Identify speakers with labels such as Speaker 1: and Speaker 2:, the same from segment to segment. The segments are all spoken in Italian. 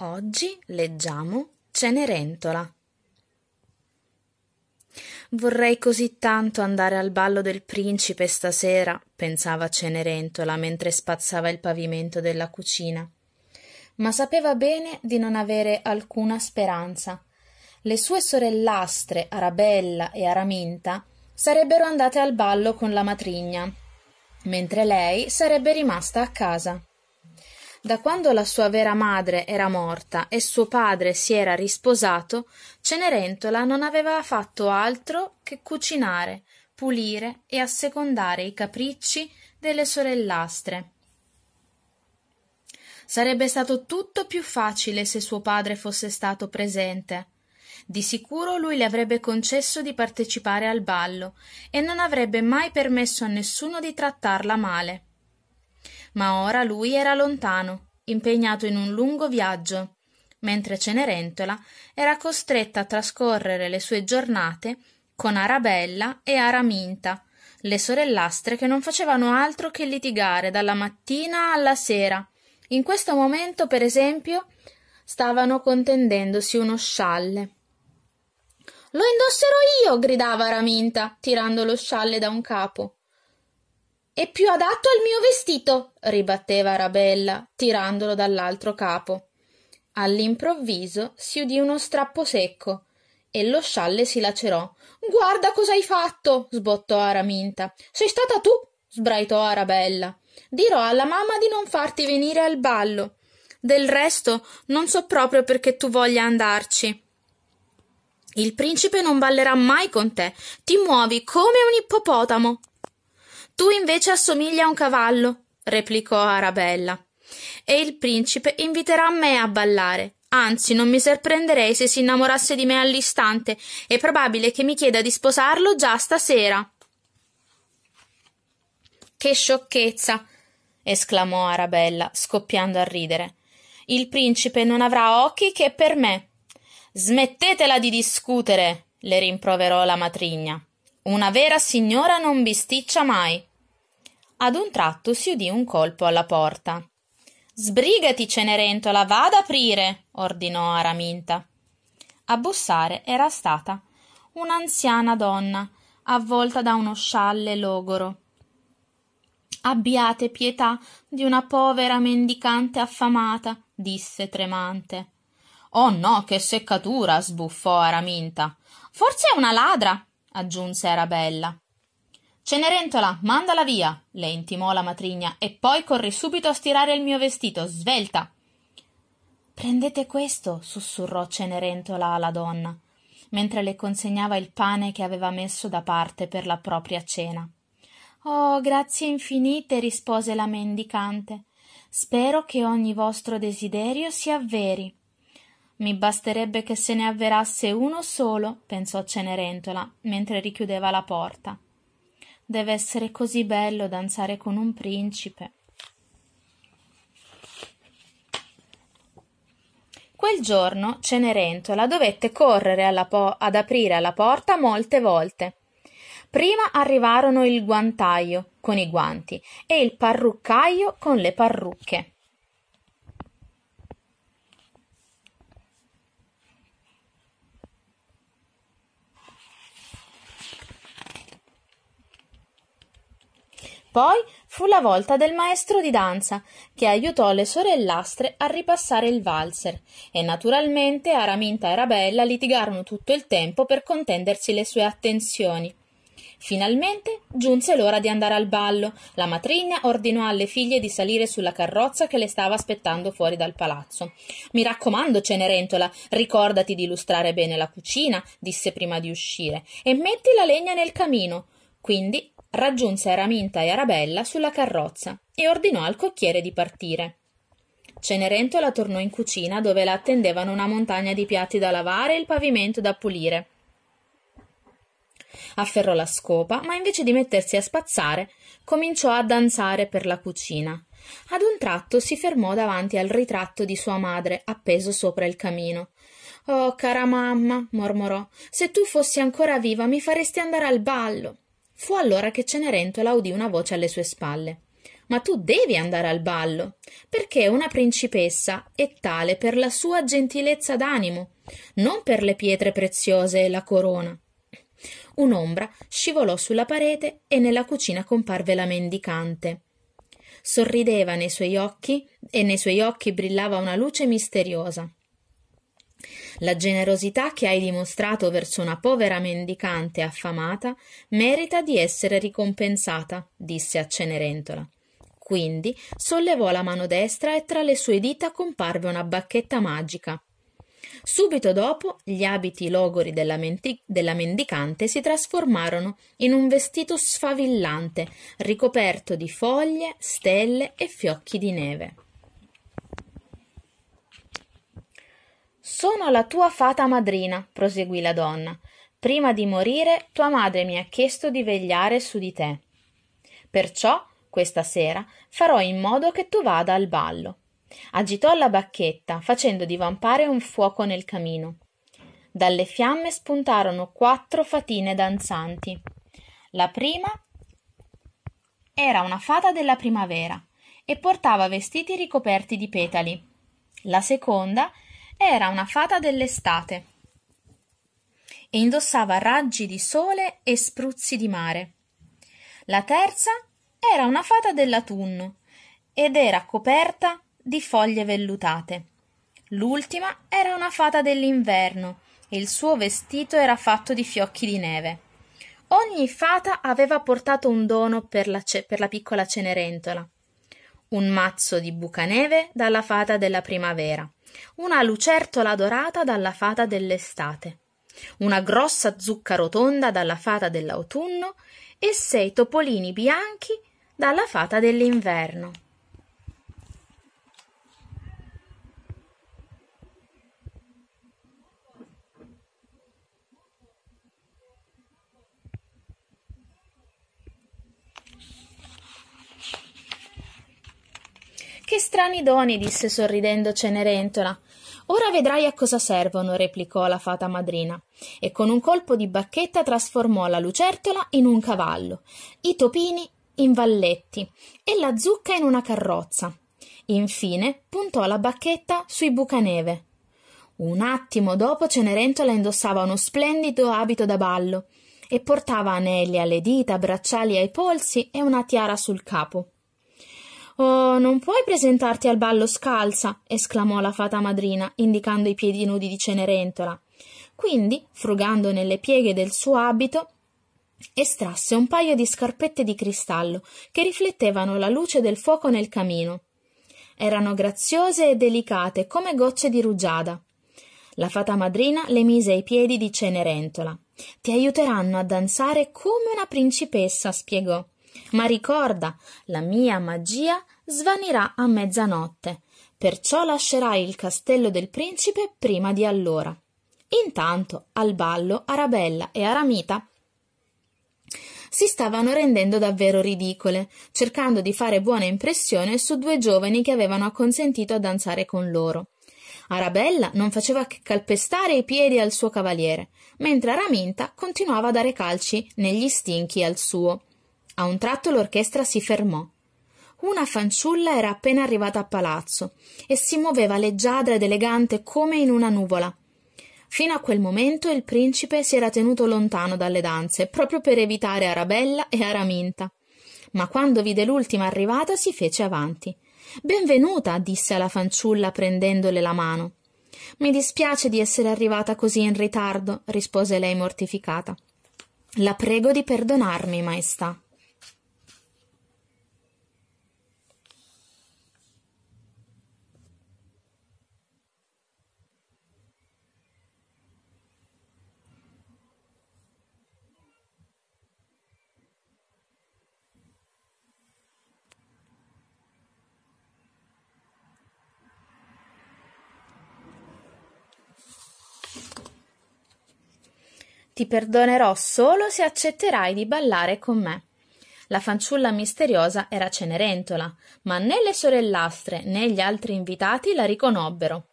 Speaker 1: Oggi leggiamo Cenerentola. Vorrei così tanto andare al ballo del principe stasera, pensava Cenerentola mentre spazzava il pavimento della cucina. Ma sapeva bene di non avere alcuna speranza. Le sue sorellastre Arabella e Araminta sarebbero andate al ballo con la matrigna, mentre lei sarebbe rimasta a casa da quando la sua vera madre era morta e suo padre si era risposato, Cenerentola non aveva fatto altro che cucinare, pulire e assecondare i capricci delle sorellastre. Sarebbe stato tutto più facile se suo padre fosse stato presente. Di sicuro lui le avrebbe concesso di partecipare al ballo e non avrebbe mai permesso a nessuno di trattarla male ma ora lui era lontano, impegnato in un lungo viaggio, mentre Cenerentola era costretta a trascorrere le sue giornate con Arabella e Araminta, le sorellastre che non facevano altro che litigare dalla mattina alla sera. In questo momento, per esempio, stavano contendendosi uno scialle. Lo indosserò io! gridava Araminta, tirando lo scialle da un capo è più adatto al mio vestito, ribatteva Arabella, tirandolo dall'altro capo. All'improvviso si udì uno strappo secco e lo scialle si lacerò. Guarda cosa hai fatto! sbottò Araminta. Sei stata tu! sbraitò Arabella. Dirò alla mamma di non farti venire al ballo. Del resto non so proprio perché tu voglia andarci. Il principe non ballerà mai con te. Ti muovi come un ippopotamo. Tu invece assomigli a un cavallo, replicò Arabella. E il principe inviterà me a ballare. Anzi, non mi sorprenderei se si innamorasse di me all'istante. È probabile che mi chieda di sposarlo già stasera. Che sciocchezza! esclamò Arabella, scoppiando a ridere. Il principe non avrà occhi che per me. Smettetela di discutere, le rimproverò la matrigna. Una vera signora non bisticcia mai ad un tratto si udì un colpo alla porta. Sbrigati, Cenerentola, vada ad aprire, ordinò Araminta. A bussare era stata un'anziana donna, avvolta da uno scialle logoro. Abbiate pietà di una povera mendicante affamata, disse tremante. Oh no, che seccatura, sbuffò Araminta. Forse è una ladra, aggiunse Arabella. Cenerentola, mandala via, le intimò la matrigna, e poi corri subito a stirare il mio vestito, svelta. Prendete questo, sussurrò Cenerentola alla donna, mentre le consegnava il pane che aveva messo da parte per la propria cena. Oh, grazie infinite, rispose la mendicante. Spero che ogni vostro desiderio si avveri. Mi basterebbe che se ne avverasse uno solo, pensò Cenerentola, mentre richiudeva la porta. Deve essere così bello danzare con un principe. Quel giorno Cenerentola dovette correre po- ad aprire la porta molte volte. Prima arrivarono il guantaio con i guanti e il parruccaio con le parrucche. Poi fu la volta del maestro di danza, che aiutò le sorellastre a ripassare il valzer, e naturalmente Araminta e Arabella litigarono tutto il tempo per contendersi le sue attenzioni. Finalmente giunse l'ora di andare al ballo. La matrigna ordinò alle figlie di salire sulla carrozza che le stava aspettando fuori dal palazzo. Mi raccomando, Cenerentola, ricordati di illustrare bene la cucina, disse prima di uscire, e metti la legna nel camino. Quindi raggiunse Araminta e Arabella sulla carrozza e ordinò al cocchiere di partire. Cenerentola tornò in cucina dove la attendevano una montagna di piatti da lavare e il pavimento da pulire. Afferrò la scopa, ma invece di mettersi a spazzare, cominciò a danzare per la cucina. Ad un tratto si fermò davanti al ritratto di sua madre appeso sopra il camino. Oh, cara mamma, mormorò, se tu fossi ancora viva mi faresti andare al ballo. Fu allora che Cenerentola udì una voce alle sue spalle. Ma tu devi andare al ballo, perché una principessa è tale per la sua gentilezza d'animo, non per le pietre preziose e la corona. Un'ombra scivolò sulla parete e nella cucina comparve la mendicante. Sorrideva nei suoi occhi e nei suoi occhi brillava una luce misteriosa. La generosità che hai dimostrato verso una povera mendicante affamata merita di essere ricompensata, disse a Cenerentola. Quindi sollevò la mano destra e tra le sue dita comparve una bacchetta magica. Subito dopo gli abiti logori della, menti- della mendicante si trasformarono in un vestito sfavillante, ricoperto di foglie, stelle e fiocchi di neve. Sono la tua fata madrina, proseguì la donna. Prima di morire tua madre mi ha chiesto di vegliare su di te. Perciò, questa sera, farò in modo che tu vada al ballo. Agitò la bacchetta, facendo divampare un fuoco nel camino. Dalle fiamme spuntarono quattro fatine danzanti. La prima era una fata della primavera e portava vestiti ricoperti di petali. La seconda era una fata dell'estate e indossava raggi di sole e spruzzi di mare. La terza era una fata dell'autunno ed era coperta di foglie vellutate. L'ultima era una fata dell'inverno e il suo vestito era fatto di fiocchi di neve. Ogni fata aveva portato un dono per la, ce- per la piccola Cenerentola un mazzo di bucaneve dalla fata della primavera, una lucertola dorata dalla fata dell'estate, una grossa zucca rotonda dalla fata dell'autunno e sei topolini bianchi dalla fata dell'inverno. Che strani doni, disse sorridendo Cenerentola. Ora vedrai a cosa servono, replicò la fata madrina, e con un colpo di bacchetta trasformò la lucertola in un cavallo, i topini in valletti e la zucca in una carrozza. Infine puntò la bacchetta sui bucaneve. Un attimo dopo Cenerentola indossava uno splendido abito da ballo e portava anelli alle dita, bracciali ai polsi e una tiara sul capo. Oh, non puoi presentarti al ballo scalza! esclamò la fata madrina, indicando i piedi nudi di Cenerentola. Quindi, frugando nelle pieghe del suo abito, estrasse un paio di scarpette di cristallo che riflettevano la luce del fuoco nel camino. Erano graziose e delicate come gocce di rugiada. La fata madrina le mise ai piedi di Cenerentola. Ti aiuteranno a danzare come una principessa, spiegò. Ma ricorda, la mia magia svanirà a mezzanotte, perciò lascerai il castello del principe prima di allora. Intanto, al ballo, Arabella e Aramita si stavano rendendo davvero ridicole, cercando di fare buona impressione su due giovani che avevano acconsentito a danzare con loro. Arabella non faceva che calpestare i piedi al suo cavaliere, mentre Araminta continuava a dare calci negli stinchi al suo. A un tratto l'orchestra si fermò. Una fanciulla era appena arrivata a palazzo e si muoveva leggiadra ed elegante come in una nuvola. Fino a quel momento il principe si era tenuto lontano dalle danze, proprio per evitare Arabella e Araminta. Ma quando vide l'ultima arrivata si fece avanti. Benvenuta, disse alla fanciulla prendendole la mano. Mi dispiace di essere arrivata così in ritardo, rispose lei mortificata. La prego di perdonarmi, maestà. Ti perdonerò solo se accetterai di ballare con me. La fanciulla misteriosa era Cenerentola, ma né le sorellastre né gli altri invitati la riconobbero.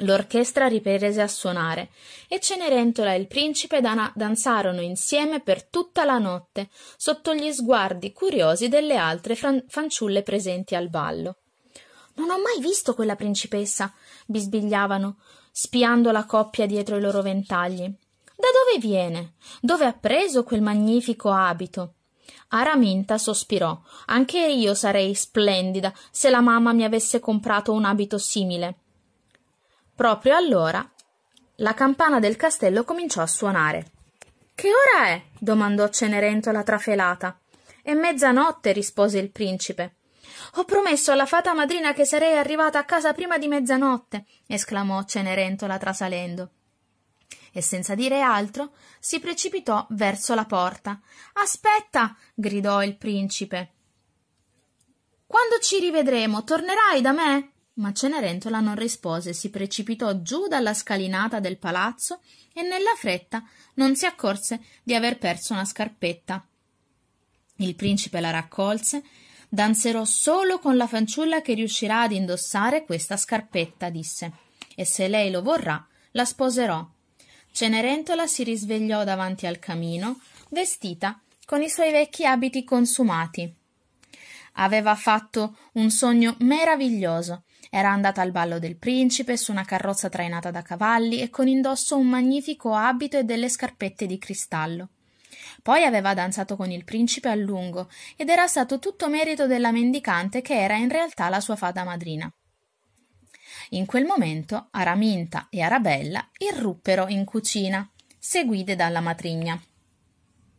Speaker 1: L'orchestra riprese a suonare e Cenerentola e il principe dan- danzarono insieme per tutta la notte, sotto gli sguardi curiosi delle altre fran- fanciulle presenti al ballo. Non ho mai visto quella principessa, bisbigliavano, spiando la coppia dietro i loro ventagli da dove viene dove ha preso quel magnifico abito araminta sospirò anche io sarei splendida se la mamma mi avesse comprato un abito simile proprio allora la campana del castello cominciò a suonare che ora è domandò cenerentola trafelata è mezzanotte rispose il principe ho promesso alla fata madrina che sarei arrivata a casa prima di mezzanotte esclamò Cenerentola trasalendo e senza dire altro si precipitò verso la porta. Aspetta! gridò il principe. Quando ci rivedremo, tornerai da me? Ma Cenerentola non rispose, si precipitò giù dalla scalinata del palazzo e nella fretta non si accorse di aver perso una scarpetta. Il principe la raccolse, danzerò solo con la fanciulla che riuscirà ad indossare questa scarpetta, disse, e se lei lo vorrà, la sposerò. Cenerentola si risvegliò davanti al camino, vestita con i suoi vecchi abiti consumati. Aveva fatto un sogno meraviglioso. Era andata al ballo del principe su una carrozza trainata da cavalli e con indosso un magnifico abito e delle scarpette di cristallo. Poi aveva danzato con il principe a lungo ed era stato tutto merito della mendicante che era in realtà la sua fada madrina. In quel momento Araminta e Arabella irruppero in cucina, seguite dalla matrigna.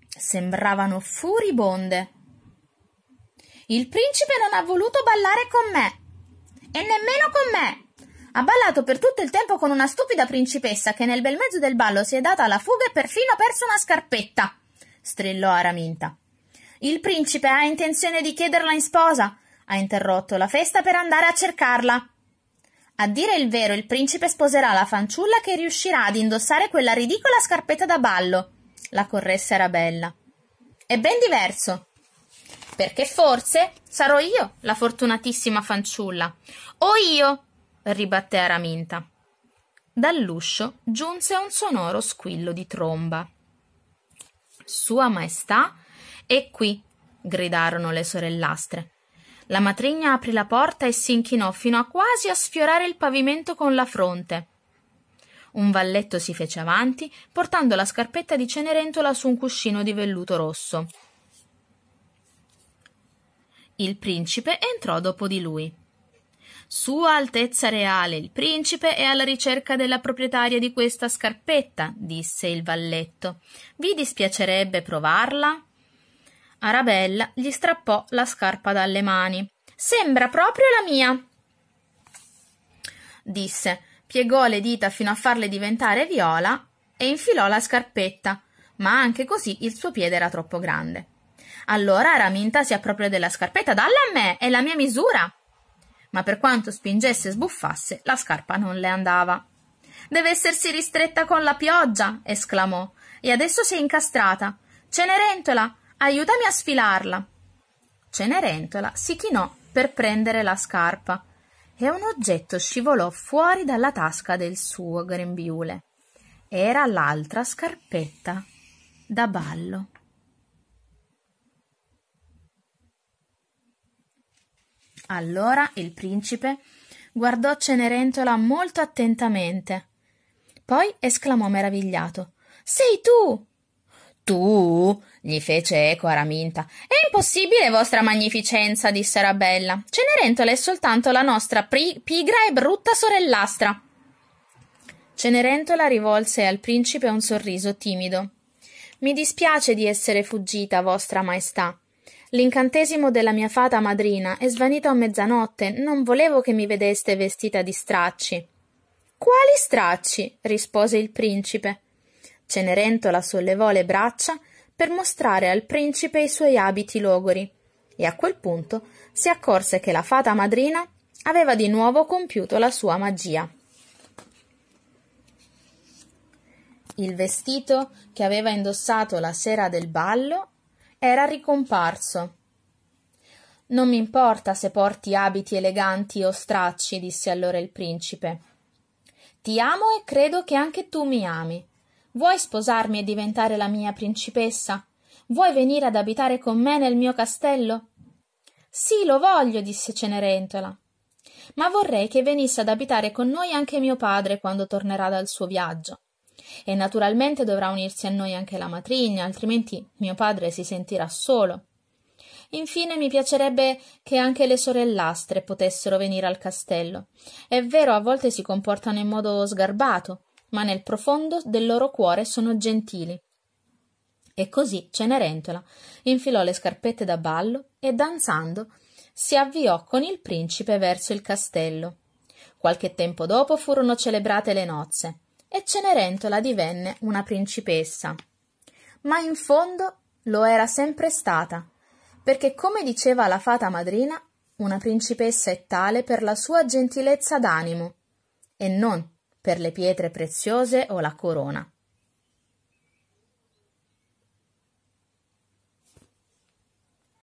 Speaker 1: Sembravano furibonde. Il principe non ha voluto ballare con me e nemmeno con me. Ha ballato per tutto il tempo con una stupida principessa che nel bel mezzo del ballo si è data alla fuga e perfino ha perso una scarpetta, strillò Araminta. Il principe ha intenzione di chiederla in sposa. Ha interrotto la festa per andare a cercarla. A dire il vero, il principe sposerà la fanciulla che riuscirà ad indossare quella ridicola scarpetta da ballo. La corressa era bella. È ben diverso. Perché forse sarò io la fortunatissima fanciulla. O io, ribatté Araminta. Dall'uscio giunse un sonoro squillo di tromba. Sua Maestà è qui, gridarono le sorellastre. La matrigna aprì la porta e si inchinò fino a quasi a sfiorare il pavimento con la fronte. Un valletto si fece avanti, portando la scarpetta di Cenerentola su un cuscino di velluto rosso. Il principe entrò dopo di lui. Sua Altezza Reale, il principe è alla ricerca della proprietaria di questa scarpetta, disse il valletto. Vi dispiacerebbe provarla? Arabella gli strappò la scarpa dalle mani. Sembra proprio la mia, disse, piegò le dita fino a farle diventare viola e infilò la scarpetta, ma anche così il suo piede era troppo grande. Allora Araminta si appropriò della scarpetta, dalla a me, è la mia misura. Ma per quanto spingesse e sbuffasse, la scarpa non le andava. Deve essersi ristretta con la pioggia, esclamò, e adesso si è incastrata. Cenerentola, Aiutami a sfilarla. Cenerentola si chinò per prendere la scarpa e un oggetto scivolò fuori dalla tasca del suo grembiule. Era l'altra scarpetta da ballo. Allora il principe guardò Cenerentola molto attentamente. Poi esclamò meravigliato Sei tu! Tu? gli fece eco Araminta. È impossibile, vostra magnificenza, disse Arabella. Cenerentola è soltanto la nostra pri- pigra e brutta sorellastra. Cenerentola rivolse al principe un sorriso timido. Mi dispiace di essere fuggita, vostra maestà. L'incantesimo della mia fata madrina è svanito a mezzanotte, non volevo che mi vedeste vestita di stracci. Quali stracci? rispose il principe. Cenerentola sollevò le braccia per mostrare al principe i suoi abiti logori e a quel punto si accorse che la fata madrina aveva di nuovo compiuto la sua magia. Il vestito che aveva indossato la sera del ballo era ricomparso. Non mi importa se porti abiti eleganti o stracci, disse allora il principe. Ti amo e credo che anche tu mi ami. Vuoi sposarmi e diventare la mia principessa? Vuoi venire ad abitare con me nel mio castello? Sì, lo voglio, disse Cenerentola. Ma vorrei che venisse ad abitare con noi anche mio padre quando tornerà dal suo viaggio. E naturalmente dovrà unirsi a noi anche la matrigna, altrimenti mio padre si sentirà solo. Infine mi piacerebbe che anche le sorellastre potessero venire al castello. È vero, a volte si comportano in modo sgarbato, ma nel profondo del loro cuore sono gentili. E così Cenerentola infilò le scarpette da ballo e danzando si avviò con il principe verso il castello. Qualche tempo dopo furono celebrate le nozze e Cenerentola divenne una principessa. Ma in fondo lo era sempre stata, perché come diceva la fata madrina, una principessa è tale per la sua gentilezza d'animo e non per le pietre preziose o la corona.